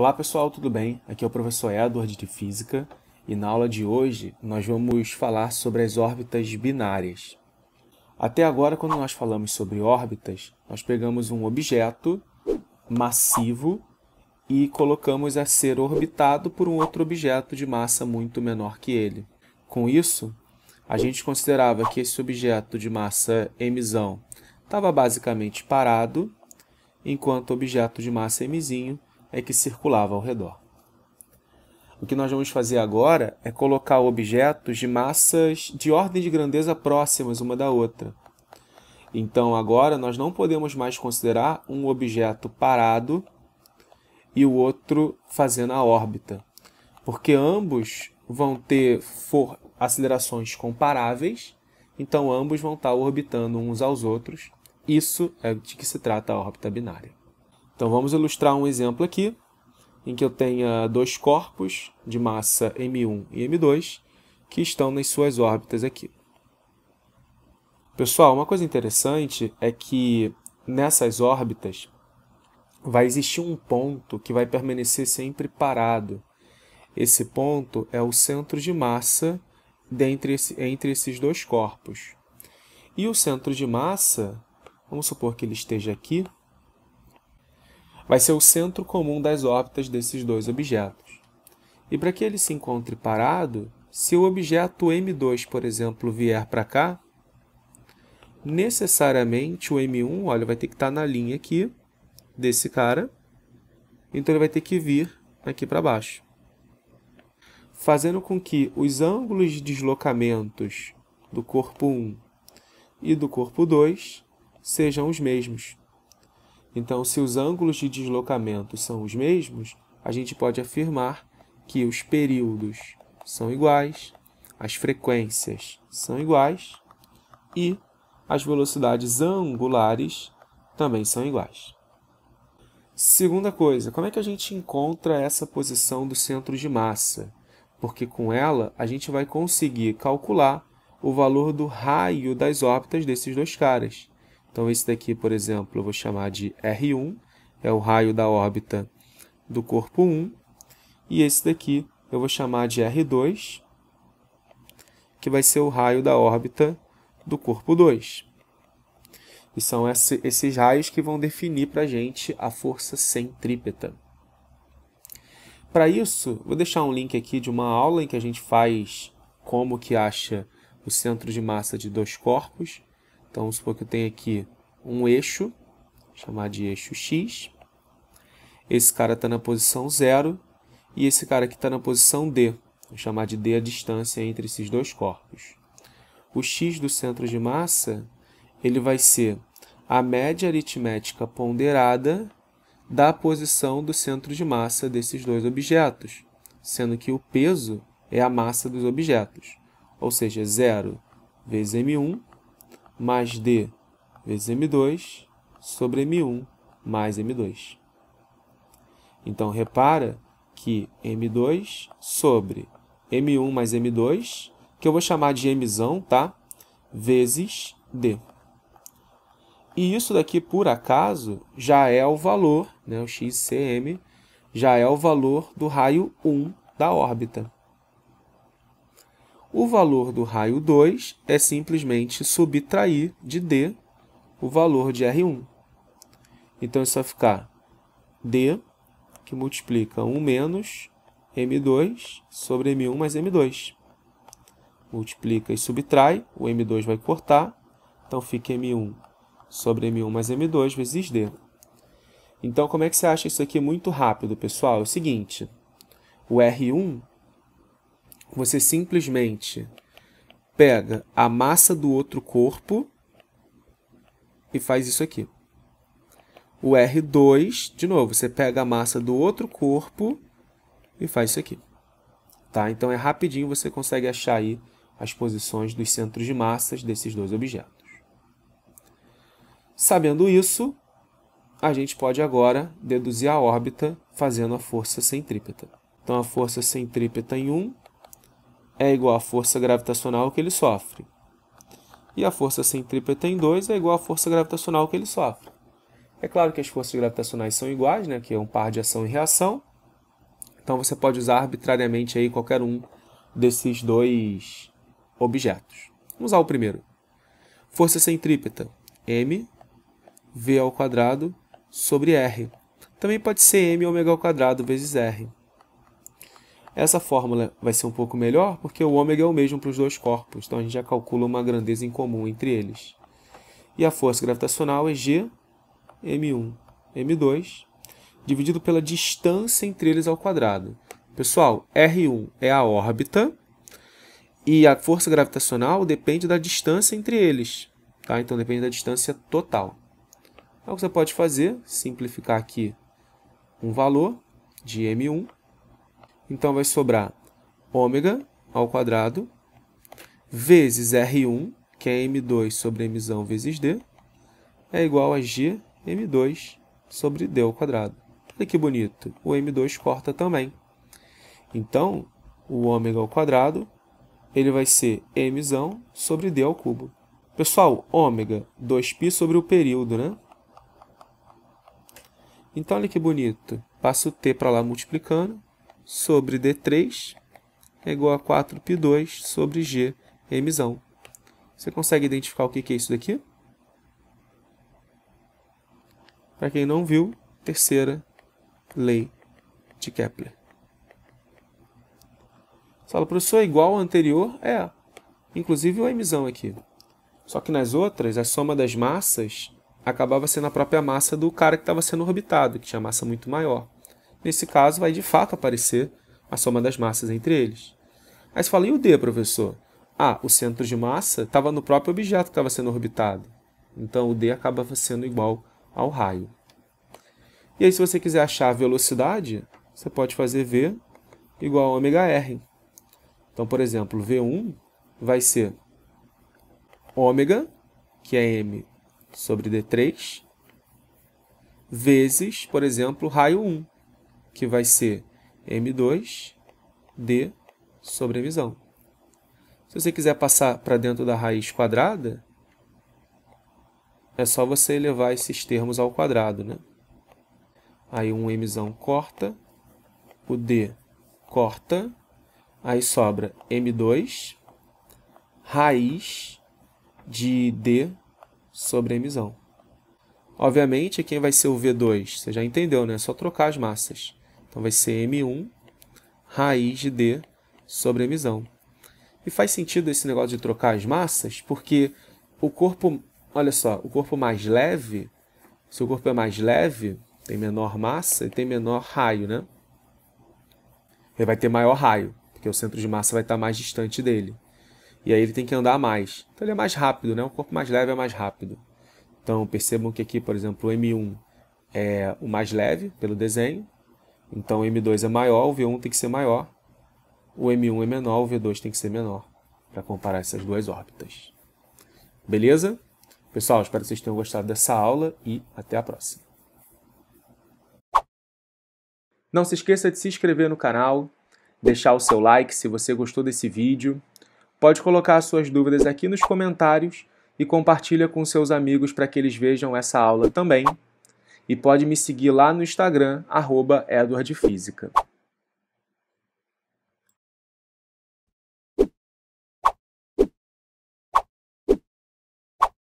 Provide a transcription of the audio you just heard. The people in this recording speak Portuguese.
Olá pessoal, tudo bem? Aqui é o professor Edward de Física e na aula de hoje nós vamos falar sobre as órbitas binárias. Até agora, quando nós falamos sobre órbitas, nós pegamos um objeto massivo e colocamos a ser orbitado por um outro objeto de massa muito menor que ele. Com isso, a gente considerava que esse objeto de massa emissão estava basicamente parado, enquanto o objeto de massa Mzinho é que circulava ao redor. O que nós vamos fazer agora é colocar objetos de massas de ordem de grandeza próximas uma da outra. Então, agora, nós não podemos mais considerar um objeto parado e o outro fazendo a órbita, porque ambos vão ter acelerações comparáveis, então ambos vão estar orbitando uns aos outros. Isso é de que se trata a órbita binária. Então vamos ilustrar um exemplo aqui, em que eu tenha dois corpos de massa M1 e M2 que estão nas suas órbitas aqui. Pessoal, uma coisa interessante é que nessas órbitas vai existir um ponto que vai permanecer sempre parado. Esse ponto é o centro de massa dentre esse, entre esses dois corpos. E o centro de massa, vamos supor que ele esteja aqui, vai ser o centro comum das órbitas desses dois objetos. E para que ele se encontre parado, se o objeto M2, por exemplo, vier para cá, necessariamente o M1 olha, vai ter que estar tá na linha aqui desse cara, então ele vai ter que vir aqui para baixo, fazendo com que os ângulos de deslocamentos do corpo 1 e do corpo 2 sejam os mesmos. Então, se os ângulos de deslocamento são os mesmos, a gente pode afirmar que os períodos são iguais, as frequências são iguais e as velocidades angulares também são iguais. Segunda coisa, como é que a gente encontra essa posição do centro de massa? Porque com ela a gente vai conseguir calcular o valor do raio das órbitas desses dois caras. Então, esse daqui, por exemplo, eu vou chamar de R1, é o raio da órbita do corpo 1. E esse daqui eu vou chamar de R2, que vai ser o raio da órbita do corpo 2. E são esses raios que vão definir para a gente a força centrípeta. Para isso, vou deixar um link aqui de uma aula em que a gente faz como que acha o centro de massa de dois corpos. Então, vamos supor que eu tenho aqui um eixo, chamar de eixo X. Esse cara está na posição zero e esse cara aqui está na posição D. Vou chamar de D a distância entre esses dois corpos. O X do centro de massa ele vai ser a média aritmética ponderada da posição do centro de massa desses dois objetos, sendo que o peso é a massa dos objetos, ou seja, zero vezes m1 mais D vezes M2 sobre M1 mais M2. Então, repara que M2 sobre M1 mais M2, que eu vou chamar de M, tá? Vezes D. E isso daqui, por acaso, já é o valor, né, o XCM, já é o valor do raio 1 da órbita. O valor do raio 2 é simplesmente subtrair de D o valor de R1. Então, isso é vai ficar D, que multiplica 1 menos M2 sobre M1 mais M2. Multiplica e subtrai, o M2 vai cortar, então fica M1 sobre M1 mais M2 vezes D. Então, como é que você acha isso aqui muito rápido, pessoal? É o seguinte, o R1 você simplesmente pega a massa do outro corpo e faz isso aqui. O R2, de novo, você pega a massa do outro corpo e faz isso aqui. Tá? Então é rapidinho, você consegue achar aí as posições dos centros de massas desses dois objetos. Sabendo isso, a gente pode agora deduzir a órbita fazendo a força centrípeta. Então a força centrípeta em 1 é igual à força gravitacional que ele sofre. E a força centrípeta em 2 é igual à força gravitacional que ele sofre. É claro que as forças gravitacionais são iguais, né, que é um par de ação e reação. Então você pode usar arbitrariamente aí qualquer um desses dois objetos. Vamos usar o primeiro. Força centrípeta m v ao quadrado sobre r. Também pode ser m ômega ao quadrado vezes r. Essa fórmula vai ser um pouco melhor porque o ômega é o mesmo para os dois corpos, então a gente já calcula uma grandeza em comum entre eles. E a força gravitacional é G, M1, M2, dividido pela distância entre eles ao quadrado. Pessoal, R1 é a órbita e a força gravitacional depende da distância entre eles. Tá? Então depende da distância total. Então, o que você pode fazer, simplificar aqui um valor de M1 então, vai sobrar ômega ao quadrado vezes R1, que é M2 sobre Mzão vezes D, é igual a GM2 sobre D ao quadrado. Olha que bonito, o M2 corta também. Então, o ômega ao quadrado, ele vai ser M sobre D ao cubo. Pessoal, ômega, 2π sobre o período, né? Então, olha que bonito. Passo o t para lá multiplicando sobre D3 é igual a 4π2 sobre G, emissão. Você consegue identificar o que é isso daqui? Para quem não viu, terceira lei de Kepler. Você fala, professor, igual ao anterior? É, inclusive a emissão aqui. Só que nas outras, a soma das massas acabava sendo a própria massa do cara que estava sendo orbitado, que tinha massa muito maior. Nesse caso, vai de fato aparecer a soma das massas entre eles. Aí você fala, e o D, professor? Ah, o centro de massa estava no próprio objeto que estava sendo orbitado. Então, o D acaba sendo igual ao raio. E aí, se você quiser achar a velocidade, você pode fazer V igual a ωr. Então, por exemplo, V1 vai ser ω, que é m sobre d3, vezes, por exemplo, raio 1, que vai ser M2 D sobre emissão. Se você quiser passar para dentro da raiz quadrada, é só você elevar esses termos ao quadrado. Né? Aí um M corta, o D corta, aí sobra M2 raiz de D sobre M. Obviamente, quem vai ser o V2? Você já entendeu, né? É só trocar as massas. Então vai ser M1 raiz de D sobre emissão. E faz sentido esse negócio de trocar as massas, porque o corpo, olha só, o corpo mais leve, se o corpo é mais leve, tem menor massa e tem menor raio, né? Ele vai ter maior raio, porque o centro de massa vai estar mais distante dele. E aí ele tem que andar mais. Então ele é mais rápido, né? O corpo mais leve é mais rápido. Então percebam que aqui, por exemplo, o M1 é o mais leve pelo desenho, então o M2 é maior, o V1 tem que ser maior, o M1 é menor, o V2 tem que ser menor, para comparar essas duas órbitas. Beleza? Pessoal, espero que vocês tenham gostado dessa aula e até a próxima. Não se esqueça de se inscrever no canal, deixar o seu like se você gostou desse vídeo. Pode colocar suas dúvidas aqui nos comentários e compartilha com seus amigos para que eles vejam essa aula também e pode me seguir lá no Instagram, EduardFísica.